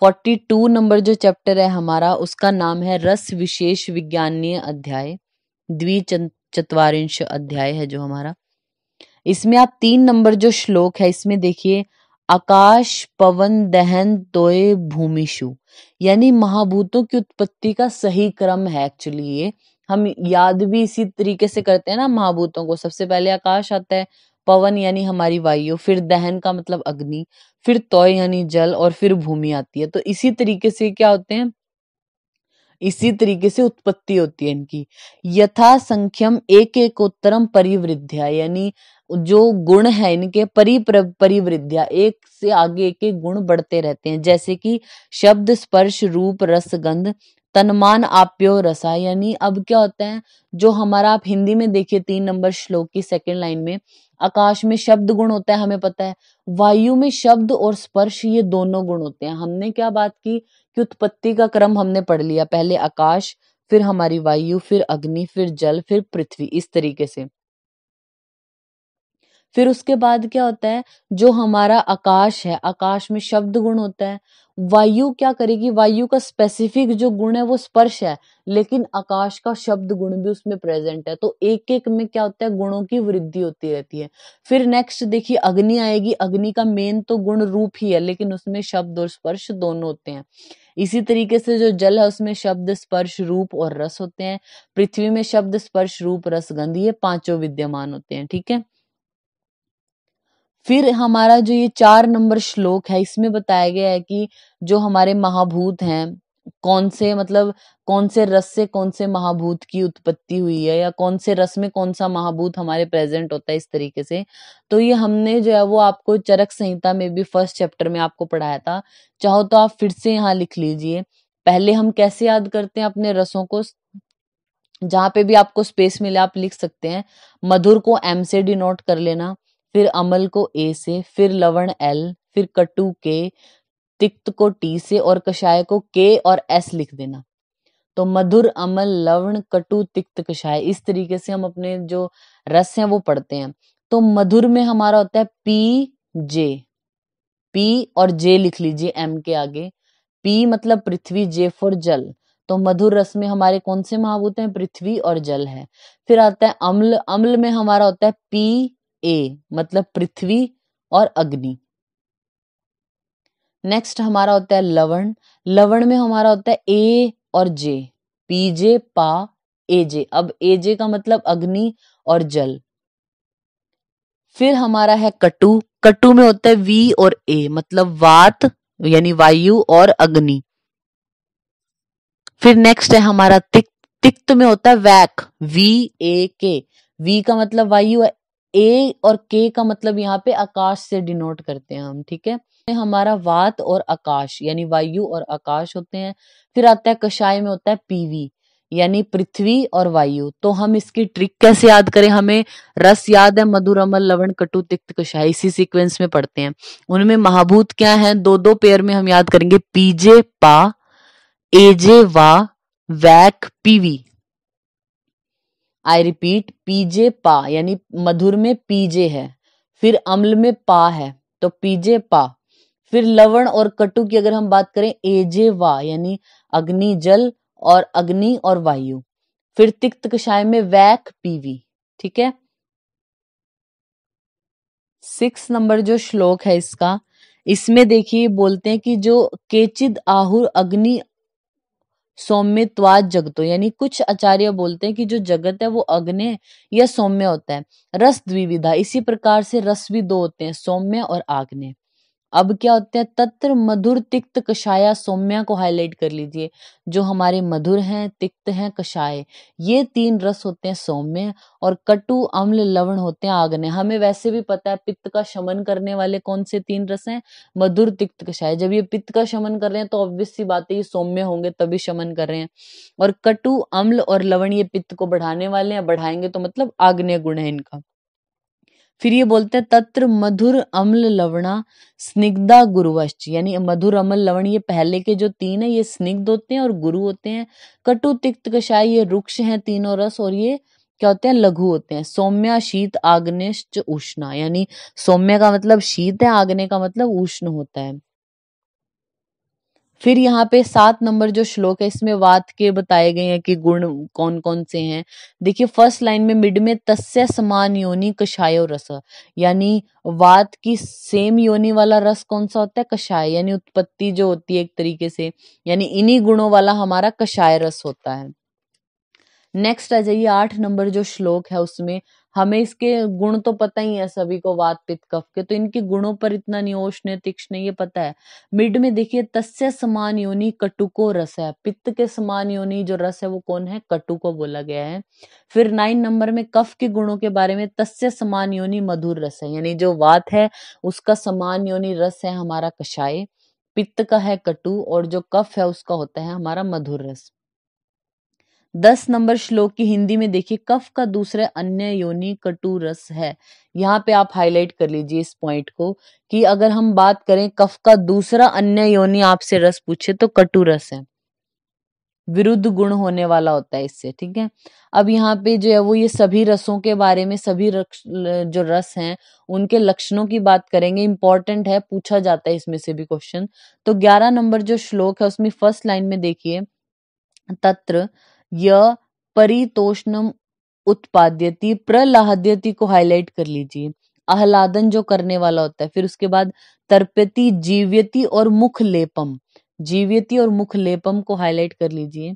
forty two number जो chapter है हमारा उसका नाम है रस विशेष विज्ञानीय अध्याय द्वि चतवारिंश अध्याय है जो हमारा इसमें आप तीन नंबर जो श्लोक है इसमें देखिए आकाश पवन दहन तोय भूमिशु यानी महाभूतों की उत्पत्ति का सही क्रम है एक्चुअली ये हम याद भी इसी तरीके से करते हैं ना महाभूतों को सबसे पहले आकाश आता है पवन यानी हमारी वायु फिर दहन का मतलब अग्नि फिर तोय यानी जल और फिर भूमि आती है तो इसी तरीके से क्या होते हैं इसी तरीके से उत्पत्ति होती है इनकी यथा संख्यम एक एकोत्तरम परिवृद्ध्या यानी जो गुण है इनके परिप्र परिवृद्धिया एक से आगे एक एक गुण बढ़ते रहते हैं जैसे कि शब्द स्पर्श रूप रस गंध तनमान आप्यो रसा यानी अब क्या होता है जो हमारा आप हिंदी में देखिए तीन नंबर श्लोक की सेकेंड लाइन में आकाश में शब्द गुण होता है हमें पता है वायु में शब्द और स्पर्श ये दोनों गुण होते हैं हमने क्या बात की कि उत्पत्ति का क्रम हमने पढ़ लिया पहले आकाश फिर हमारी वायु फिर अग्नि फिर जल फिर पृथ्वी इस तरीके से फिर उसके बाद क्या होता है जो हमारा आकाश है आकाश में शब्द गुण होता है वायु क्या करेगी वायु का स्पेसिफिक जो गुण है वो स्पर्श है लेकिन आकाश का शब्द गुण भी उसमें प्रेजेंट है तो एक एक में क्या होता है गुणों की वृद्धि होती रहती है फिर नेक्स्ट देखिए अग्नि आएगी अग्नि का मेन तो गुण रूप ही है लेकिन उसमें शब्द और स्पर्श दोनों होते हैं इसी तरीके से जो जल है उसमें शब्द स्पर्श रूप और रस होते हैं पृथ्वी में शब्द स्पर्श रूप रस गंध ये पांचों विद्यमान होते हैं ठीक है फिर हमारा जो ये चार नंबर श्लोक है इसमें बताया गया है कि जो हमारे महाभूत हैं कौन से मतलब कौन से रस से कौन से महाभूत की उत्पत्ति हुई है या कौन से रस में कौन सा महाभूत हमारे प्रेजेंट होता है इस तरीके से तो ये हमने जो है वो आपको चरक संहिता में भी फर्स्ट चैप्टर में आपको पढ़ाया था चाहो तो आप फिर से यहाँ लिख लीजिए पहले हम कैसे याद करते हैं अपने रसों को जहां पे भी आपको स्पेस मिले आप लिख सकते हैं मधुर को एम से डिनोट कर लेना फिर अमल को ए से फिर लवण एल फिर कटु के तिक्त को टी से और कषाय को के और एस लिख देना तो मधुर अमल लवण कटु तिक्त कषाय इस तरीके से हम अपने जो रस हैं वो पढ़ते हैं तो मधुर में हमारा होता है पी जे पी और जे लिख लीजिए एम के आगे पी मतलब पृथ्वी जे फॉर जल तो मधुर रस में हमारे कौन से महाभूत हैं पृथ्वी और जल है फिर आता है अम्ल अम्ल में हमारा होता है पी ए मतलब पृथ्वी और अग्नि नेक्स्ट हमारा होता है लवण लवण में हमारा होता है ए और जे पी जे पा ए जे अब ए जे का मतलब अग्नि और जल फिर हमारा है कटु कटु में होता है वी और ए मतलब वात यानी वायु और अग्नि फिर नेक्स्ट है हमारा तिक्त तिक्त में होता है वैक वी ए के वी का मतलब वायु है ए और के का मतलब यहाँ पे आकाश से डिनोट करते हैं हम ठीक है हमारा वात और आकाश यानी वायु और आकाश होते हैं फिर आता है कषाय में होता है पीवी यानी पृथ्वी और वायु तो हम इसकी ट्रिक कैसे याद करें हमें रस याद है मधुर अमल लवण कटु तिक्त कषाय इसी सीक्वेंस में पढ़ते हैं उनमें महाभूत क्या है दो दो पेयर में हम याद करेंगे पीजे पा एजे वा वैक पीवी आई रिपीट पीजे पा यानी मधुर में पीजे है फिर अम्ल में पा है तो पीजे पा फिर लवण और कटु की अगर हम बात करें एजे वा यानी अग्नि जल और अग्नि और वायु फिर तिक्त कषाय में वैक पीवी ठीक है सिक्स नंबर जो श्लोक है इसका इसमें देखिए बोलते हैं कि जो केचिद आहुर अग्नि सौम्यवाद जगतो यानी कुछ आचार्य बोलते हैं कि जो जगत है वो अग्नि या सौम्य होता है रस द्विविधा इसी प्रकार से रस भी दो होते हैं सौम्य और आग्नेय अब क्या होता है तत्र मधुर तिक्त कषाया सौम्या को हाईलाइट कर लीजिए जो हमारे मधुर हैं तिक्त हैं कषाय ये तीन रस होते हैं सौम्य और कटु अम्ल लवण होते हैं आग्ने हमें वैसे भी पता है पित्त का शमन करने वाले कौन से तीन रस हैं मधुर तिक्त कषाय जब ये पित्त का शमन कर रहे हैं तो ऑब्वियस सी बात है ये सौम्य होंगे तभी शमन कर रहे हैं और कटु अम्ल और लवण ये पित्त को बढ़ाने वाले हैं बढ़ाएंगे तो मतलब आग्नेय गुण है इनका फिर ये बोलते हैं तत्र मधुर अम्ल लवणा स्निग्धा गुरुवश्च यानी मधुर अम्ल लवण ये पहले के जो तीन है ये स्निग्ध होते हैं और गुरु होते हैं कटु तिक्त कषाय ये रुक्ष हैं तीनों रस और ये क्या होते हैं लघु होते हैं सौम्या शीत आग्नेश्च उष्णा यानी सौम्य का मतलब शीत है आग्ने का मतलब उष्ण होता है फिर यहाँ पे सात नंबर जो श्लोक है इसमें वाद के बताए गए हैं कि गुण कौन कौन से हैं देखिए फर्स्ट लाइन में मिड में तस्य समान योनि कषायो रस यानी वात की सेम योनि वाला रस कौन सा होता है कषाय यानी उत्पत्ति जो होती है एक तरीके से यानी इन्हीं गुणों वाला हमारा कषाय रस होता है नेक्स्ट आ जाइए आठ नंबर जो श्लोक है उसमें हमें इसके गुण तो पता ही है सभी को वात पित्त कफ के तो इनके गुणों पर इतना ने औष्ण तीक्ष्ण ये पता है मिड में देखिए तस्य समान योनि कटुको रस है पित्त के समान योनि जो रस है वो कौन है कटुको बोला गया है फिर नाइन नंबर में कफ के गुणों के बारे में तस्य समान योनि मधुर रस है यानी जो वात है उसका समान योनि रस है हमारा कषाय पित्त का है कटु और जो कफ है उसका होता है हमारा मधुर रस दस नंबर श्लोक की हिंदी में देखिए कफ का दूसरे अन्य योनि कटु रस है यहाँ पे आप हाईलाइट कर लीजिए इस पॉइंट को कि अगर हम बात करें कफ का दूसरा अन्य योनि आपसे रस पूछे तो कटु रस है विरुद्ध गुण होने वाला होता है इससे ठीक है अब यहाँ पे जो है वो ये सभी रसों के बारे में सभी रक्ष, जो रस हैं उनके लक्षणों की बात करेंगे इंपॉर्टेंट है पूछा जाता है इसमें से भी क्वेश्चन तो ग्यारह नंबर जो श्लोक है उसमें फर्स्ट लाइन में देखिए तत्र य परितोषणम उत्पाद्यति प्रलाहद्यति को हाईलाइट कर लीजिए आह्लादन जो करने वाला होता है फिर उसके बाद तर्प्यति जीव्यति और मुख लेपम जीव्यति और मुख लेपम को हाईलाइट कर लीजिए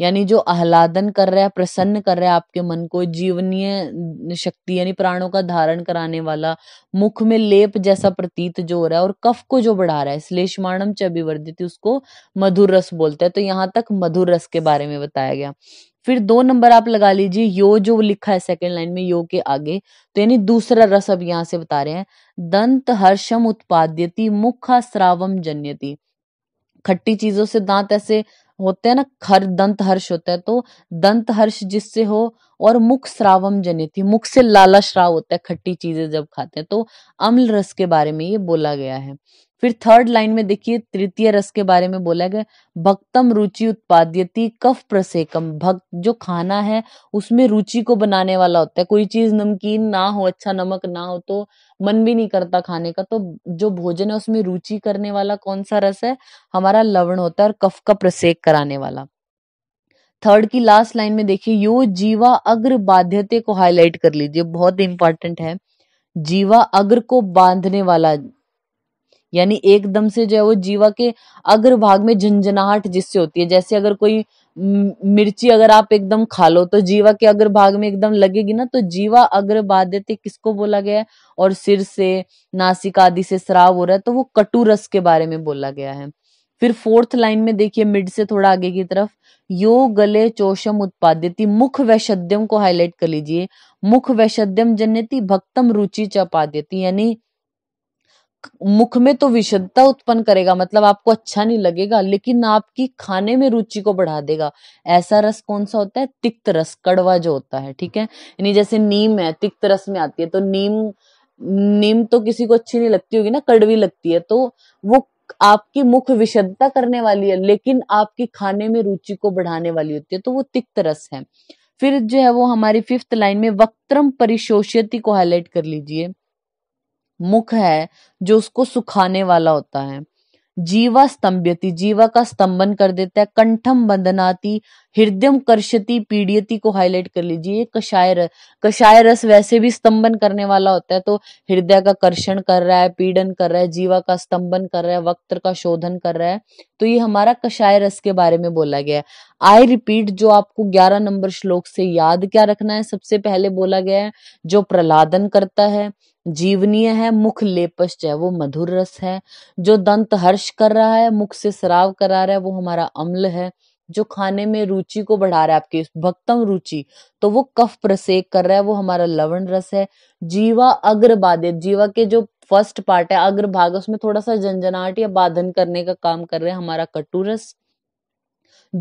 यानी जो आह्लादन कर रहा है प्रसन्न कर रहा है आपके मन को जीवनीय शक्ति यानी प्राणों का धारण कराने वाला मुख में लेप जैसा प्रतीत जो हो रहा है और कफ को जो बढ़ा रहा है श्लेषमाणम च अभिवर्धित उसको मधुर रस बोलते हैं तो यहाँ तक मधुर रस के बारे में बताया गया फिर दो नंबर आप लगा लीजिए यो जो लिखा है सेकंड लाइन में यो के आगे तो यानी दूसरा रस अब यहाँ से बता रहे हैं दंत हर्षम उत्पाद्यति मुखा श्रावम जन्यति खट्टी चीजों से दांत ऐसे होते हैं ना खर दंत हर्ष होता है तो दंत हर्ष जिससे हो और मुख श्रावम जनित मुख से लाला श्राव होता है खट्टी चीजें जब खाते हैं तो अम्ल रस के बारे में ये बोला गया है फिर थर्ड लाइन में देखिए तृतीय रस के बारे में बोला गया भक्तम रुचि उत्पाद्यति कफ प्रसेकम भक्त जो खाना है उसमें रुचि को बनाने वाला होता है कोई चीज नमकीन ना हो अच्छा नमक ना हो तो मन भी नहीं करता खाने का तो जो भोजन है उसमें रुचि करने वाला कौन सा रस है हमारा लवण होता है और कफ का प्रसेक कराने वाला थर्ड की लास्ट लाइन में देखिए यो जीवा अग्र बाध्यते को हाईलाइट कर लीजिए बहुत इंपॉर्टेंट है जीवा अग्र को बांधने वाला यानी एकदम से जो है वो जीवा के अग्र भाग में झंझनाहट जिससे होती है जैसे अगर कोई मिर्ची अगर आप एकदम खा लो तो जीवा के अग्र भाग में एकदम लगेगी ना तो जीवा अग्र बाध्यते किसको बोला गया है और सिर से नासिका आदि से श्राव हो रहा है तो वो कटु रस के बारे में बोला गया है फिर फोर्थ लाइन में देखिए मिड से थोड़ा आगे की तरफ यो गले चोशम उत्पादित मुख वैशद्यम को हाईलाइट कर लीजिए मुख वैशद्यम जन्यति भक्तम रुचि चपाद्यति यानी मुख में तो विषदता उत्पन्न करेगा मतलब आपको अच्छा नहीं लगेगा लेकिन आपकी खाने में रुचि को बढ़ा देगा ऐसा रस कौन सा होता है तिक्त रस कड़वा जो होता है ठीक है यानी जैसे नीम है तिक्त रस में आती है तो नीम नीम तो किसी को अच्छी नहीं लगती होगी ना कड़वी लगती है तो वो आपकी मुख विषदता करने वाली है लेकिन आपकी खाने में रुचि को बढ़ाने वाली होती है तो वो तिक्त रस है फिर जो है वो हमारी फिफ्थ लाइन में वक्त्रम परिशोषियती को हाईलाइट कर लीजिए मुख है जो उसको सुखाने वाला होता है जीवा स्तंभ्यति जीवा का स्तंभन कर देता है कंठम बंधनाती हृदय कर्षति पीड़ियति को हाईलाइट कर लीजिए कषाय रस कषाय रस वैसे भी स्तंभन करने वाला होता है तो हृदय का कर्षण कर रहा है पीड़न कर रहा है जीवा का स्तंभन कर रहा है वक्त का शोधन कर रहा है तो ये हमारा कषाय रस के बारे में बोला गया है आई रिपीट जो आपको 11 नंबर श्लोक से याद क्या रखना है सबसे पहले बोला गया है जो प्रलादन करता है जीवनीय है मुख लेपश्च है वो मधुर रस है जो दंत हर्ष कर रहा है मुख से स्राव करा रहा है वो हमारा अम्ल है जो खाने में रुचि को बढ़ा रहा है आपकी भक्तम रुचि तो वो कफ प्रसेक कर रहा है वो हमारा लवण रस है जीवा अग्र बाधित जीवा के जो फर्स्ट पार्ट है अग्रभाग उसमें थोड़ा सा जनजनाहट या बाधन करने का काम कर रहे हैं हमारा कटुरस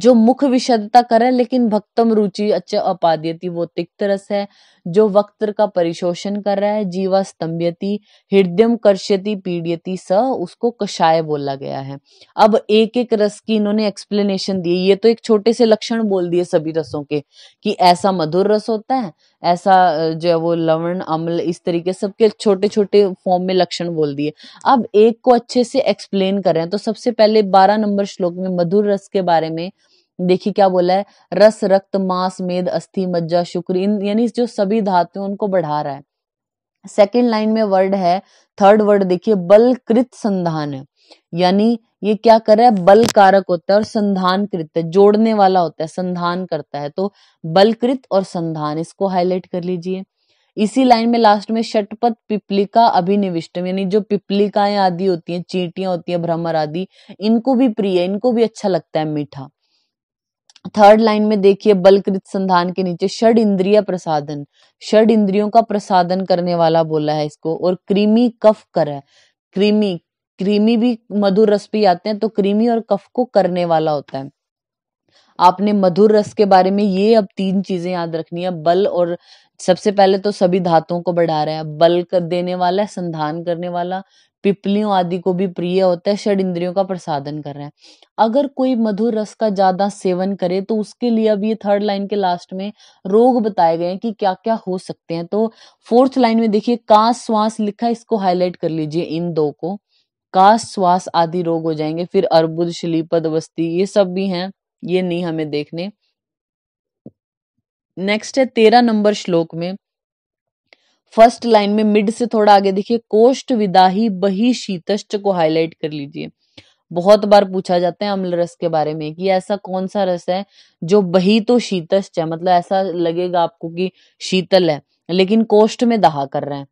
जो मुख विशदता करे लेकिन भक्तम रुचि अच्छा अपाद्यति वो तिक्त रस है जो वक्त का परिशोषण कर रहा है जीवा स्तंभ्यति हृदय कर्षति पीड़ियति स उसको कषाय बोला गया है अब एक एक रस की इन्होंने एक्सप्लेनेशन दी ये तो एक छोटे से लक्षण बोल दिए सभी रसों के कि ऐसा मधुर रस होता है ऐसा जो है वो लवण अम्ल इस तरीके सबके छोटे छोटे फॉर्म में लक्षण बोल दिए अब एक को अच्छे से एक्सप्लेन कर रहे हैं तो सबसे पहले बारह नंबर श्लोक में मधुर रस के बारे में देखिए क्या बोला है रस रक्त मांस मेद अस्थि मज्जा शुक्र इन यानी जो सभी धातु उनको बढ़ा रहा है सेकेंड लाइन में वर्ड है थर्ड वर्ड देखिए बल कृत संधान है यानी ये क्या कर रहा है बल कारक होता है और संधान कृत है जोड़ने वाला होता है संधान करता है तो बलकृत और संधान इसको हाईलाइट कर लीजिए इसी लाइन में लास्ट में शटपथ पिपलिका अभिनिविष्ट यानी जो पिपलिकाएं आदि होती हैं चींटियां होती हैं भ्रमर आदि इनको भी प्रिय इनको भी अच्छा लगता है मीठा थर्ड लाइन में देखिए बलकृत संधान के नीचे षड इंद्रिय प्रसादन षड इंद्रियों का प्रसादन करने वाला बोला है इसको और क्रीमी कफ कर है क्रीमी क्रीमी भी मधुर रस भी आते हैं तो क्रीमी और कफ को करने वाला होता है आपने मधुर रस के बारे में ये अब तीन चीजें याद रखनी है बल और सबसे पहले तो सभी धातुओं को बढ़ा रहे हैं बल कर देने वाला संधान करने वाला पिपलियों आदि को भी प्रिय होता है षड इंद्रियों का प्रसादन कर रहे हैं अगर कोई मधुर रस का ज्यादा सेवन करे तो उसके लिए अब ये थर्ड लाइन के लास्ट में रोग बताए गए हैं कि क्या क्या हो सकते हैं तो फोर्थ लाइन में देखिए कांस श्वास लिखा इसको हाईलाइट कर लीजिए इन दो को कांस श्वास आदि रोग हो जाएंगे फिर अर्बुद शिलीपद वस्ती ये सब भी हैं ये नहीं हमें देखने नेक्स्ट है तेरह नंबर श्लोक में फर्स्ट लाइन में मिड से थोड़ा आगे देखिए कोष्ट विदाही बही शीतष्ट को हाईलाइट कर लीजिए बहुत बार पूछा जाता है अम्ल रस के बारे में कि ऐसा कौन सा रस है जो बही तो शीतष्ट है मतलब ऐसा लगेगा आपको कि शीतल है लेकिन कोष्ट में दहा कर रहे हैं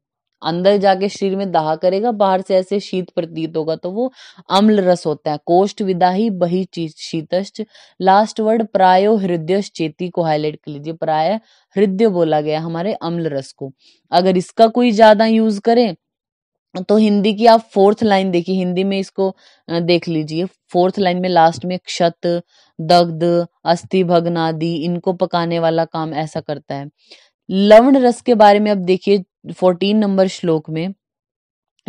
अंदर जाके शरीर में दाह करेगा बाहर से ऐसे शीत प्रतीत होगा तो वो अम्ल रस होता है कोष्ठ विदा ही बही शीतश्च लास्ट वर्ड प्रायो हृदय चेती को हाईलाइट कर लीजिए प्राय हृदय बोला गया हमारे अम्ल रस को अगर इसका कोई ज्यादा यूज करें तो हिंदी की आप फोर्थ लाइन देखिए हिंदी में इसको देख लीजिए फोर्थ लाइन में लास्ट में क्षत दग्ध अस्थि भगनादि इनको पकाने वाला काम ऐसा करता है लवण रस के बारे में अब देखिए फोर्टीन नंबर श्लोक में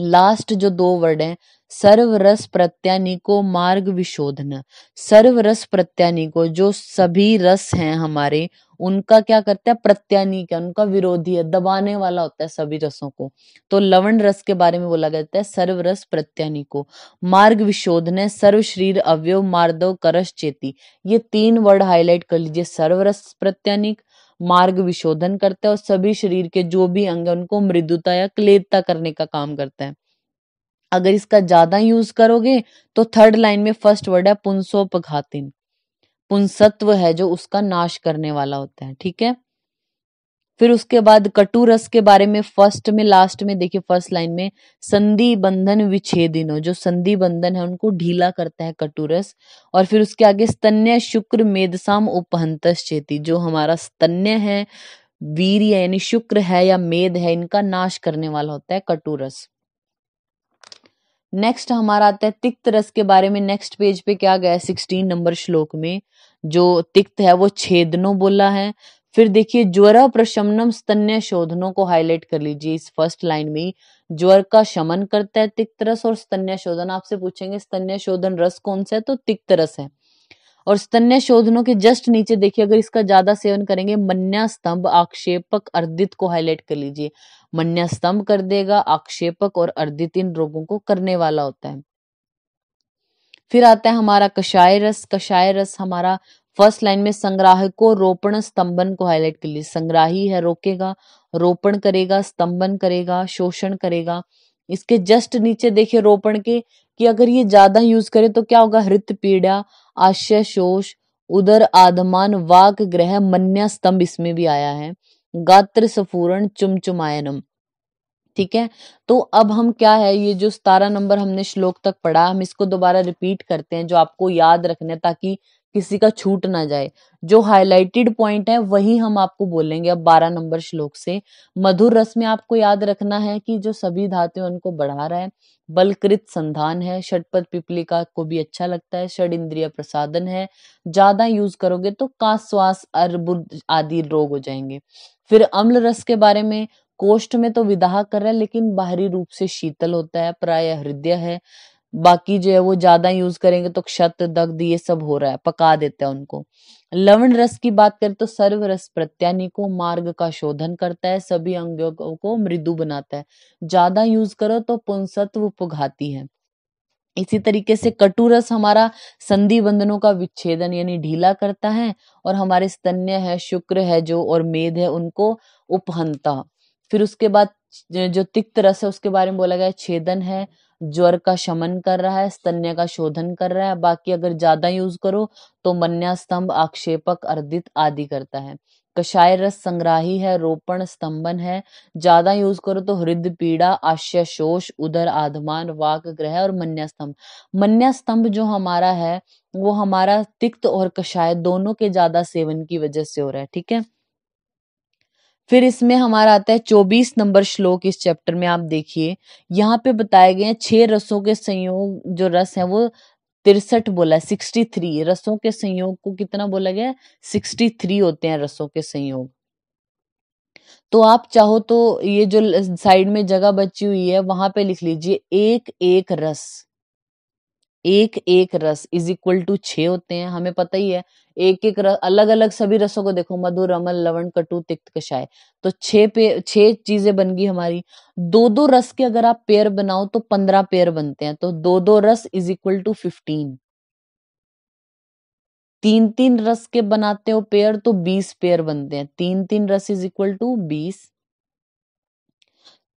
लास्ट जो दो वर्ड हैं सर्वरस प्रत्यानिको मार्ग विशोधन सर्वरस प्रत्यानिको जो सभी रस हैं हमारे उनका क्या करता है प्रत्यानिक है उनका विरोधी है दबाने वाला होता है सभी रसों को तो लवण रस के बारे में बोला जाता है सर्वरस प्रत्यानिको मार्ग विशोधन है सर्व शरीर अवयव मार्दव करस चेती ये तीन वर्ड हाईलाइट कर लीजिए सर्वरस प्रत्यानिक मार्ग विशोधन करता है और सभी शरीर के जो भी अंग है उनको मृदुता या क्लेदता करने का काम करता है अगर इसका ज्यादा यूज करोगे तो थर्ड लाइन में फर्स्ट वर्ड है पुंसोपघातिन पुंसत्व है जो उसका नाश करने वाला होता है ठीक है फिर उसके बाद कटु रस के बारे में फर्स्ट में लास्ट में देखिए फर्स्ट लाइन में संधि बंधन विच्छेदिनो जो संधि बंधन है उनको ढीला करता है कटु रस और फिर उसके आगे स्तन्य शुक्र मेदसाम उपहंत चेती जो हमारा स्तन्य है वीर यानी शुक्र है या मेद है इनका नाश करने वाला होता है कटु रस नेक्स्ट हमारा आता है तिक्त रस के बारे में नेक्स्ट पेज पे क्या गया सिक्सटीन नंबर श्लोक में जो तिक्त है वो छेदनो बोला है फिर देखिए ज्वर प्रशमनम स्तन्य शोधनों को हाईलाइट कर लीजिए इस फर्स्ट लाइन में ज्वर का शमन करता है तिक्त रस और स्तन्य शोधन आपसे पूछेंगे स्तन्य शोधन रस कौन सा है तो तिक्त रस है और स्तन्य शोधनों के जस्ट नीचे देखिए अगर इसका ज्यादा सेवन करेंगे मन्या स्तंभ आक्षेपक अर्दित को हाईलाइट कर लीजिए मन्या स्तंभ कर देगा आक्षेपक और अर्दित इन रोगों को करने वाला होता है फिर आता है हमारा कषाय रस कषाय रस हमारा फर्स्ट लाइन में संग्राहको रोपण स्तंभन को हाईलाइट कर लीजिए संग्राही है रोकेगा रोपण करेगा स्तंभन करेगा शोषण करेगा इसके जस्ट नीचे देखिए रोपण के कि अगर ये ज्यादा यूज करे तो क्या होगा हृत पीड़ा आशय शोष उदर आधमान वाक ग्रह मन्या स्तंभ इसमें भी आया है गात्र सफूरण चुमचुमायनम ठीक है तो अब हम क्या है ये जो सतारह नंबर हमने श्लोक तक पढ़ा हम इसको दोबारा रिपीट करते हैं जो आपको याद रखना ताकि किसी का छूट ना जाए जो हाईलाइटेड पॉइंट है वही हम आपको बोलेंगे अब बारह नंबर श्लोक से मधुर रस में आपको याद रखना है कि जो सभी धाते उनको बढ़ा रहा है बलकृत संधान है षटपद पिपलिका को भी अच्छा लगता है षड इंद्रिय प्रसादन है ज्यादा यूज करोगे तो का श्वास अर्बुद आदि रोग हो जाएंगे फिर अम्ल रस के बारे में कोष्ठ में तो विदाह कर रहा है लेकिन बाहरी रूप से शीतल होता है प्राय हृदय है बाकी जो है वो ज्यादा यूज करेंगे तो क्षत दग्ध ये सब हो रहा है पका देते हैं उनको लवण रस की बात करें तो सर्व रस प्रत्यानी को मार्ग का शोधन करता है सभी अंगों को मृदु बनाता है ज्यादा यूज करो तो पुंसत्व पुघाती है इसी तरीके से कटु रस हमारा संधि बंधनों का विच्छेदन यानी ढीला करता है और हमारे स्तन्य है शुक्र है जो और मेद है उनको उपहनता फिर उसके बाद जो तिक्त रस है उसके बारे में बोला गया छेदन है ज्वर का शमन कर रहा है स्तन्य का शोधन कर रहा है बाकी अगर ज्यादा यूज करो तो मन्या स्तंभ आक्षेपक अर्दित आदि करता है कषाय रस संग्राही है रोपण स्तंभन है ज्यादा यूज करो तो हृदय पीड़ा आश्य शोष उदर आधमान वाक ग्रह और मन्या स्तंभ मन्या स्तंभ जो हमारा है वो हमारा तिक्त और कषाय दोनों के ज्यादा सेवन की वजह से हो रहा है ठीक है फिर इसमें हमारा आता है चौबीस नंबर श्लोक इस चैप्टर में आप देखिए यहाँ पे बताए गए हैं छह रसों के संयोग जो रस है वो तिरसठ बोला है सिक्सटी थ्री रसों के संयोग को कितना बोला गया सिक्सटी थ्री होते हैं रसों के संयोग तो आप चाहो तो ये जो साइड में जगह बची हुई है वहां पे लिख लीजिए एक एक रस एक एक रस इज इक्वल टू छ होते हैं हमें पता ही है एक एक रस अलग अलग सभी रसों को देखो मधु रमन लवण कटु तिक्त कषाय तो छे पे छह चीज़ें बन गई हमारी दो दो रस के अगर आप पेयर बनाओ तो पंद्रह पेयर बनते हैं तो दो दो रस इज इक्वल टू फिफ्टीन तीन तीन रस के बनाते हो पेयर तो बीस पेयर बनते हैं तीन तीन रस इज इक्वल टू बीस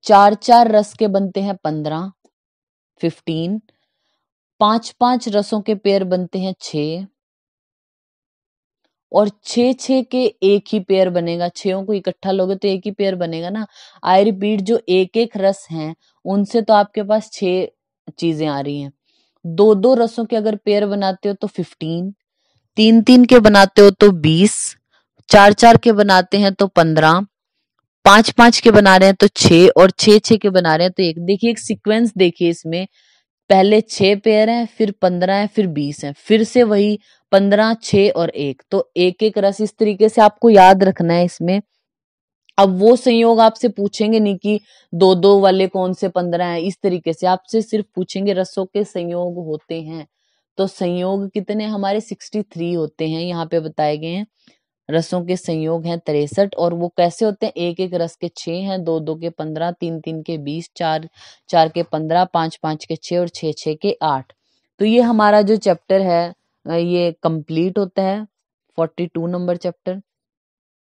चार चार रस के बनते हैं पंद्रह फिफ्टीन पांच पांच रसों के पेयर बनते हैं छ और छे छे के एक ही पेयर बनेगा छो को इकट्ठा लोगे तो एक ही पेयर बनेगा ना आई रिपीट जो एक एक रस हैं उनसे तो आपके पास छः चीज़ें आ रही हैं दो दो रसों के अगर पेयर बनाते हो तो फिफ्टीन तीन तीन के बनाते हो तो बीस चार चार के बनाते हैं तो पंद्रह पांच पांच के बना रहे हैं तो छे और छे छे के बना रहे हैं तो एक देखिए एक सीक्वेंस देखिए इसमें पहले छह पेयर हैं फिर पंद्रह हैं फिर बीस हैं फिर से वही पंद्रह छ और एक तो एक एक रस इस तरीके से आपको याद रखना है इसमें अब वो संयोग आपसे पूछेंगे नहीं कि दो दो वाले कौन से पंद्रह हैं इस तरीके से आपसे सिर्फ पूछेंगे रसों के संयोग होते हैं तो संयोग कितने हमारे सिक्सटी थ्री होते हैं यहाँ पे बताए गए हैं रसों के संयोग हैं तिरसठ और वो कैसे होते हैं एक एक रस के छह हैं दो दो के पंद्रह तीन तीन के बीस चार चार के पंद्रह पांच पांच के छ और छः छः के आठ तो ये हमारा जो चैप्टर है ये कंप्लीट होता है फोर्टी टू नंबर चैप्टर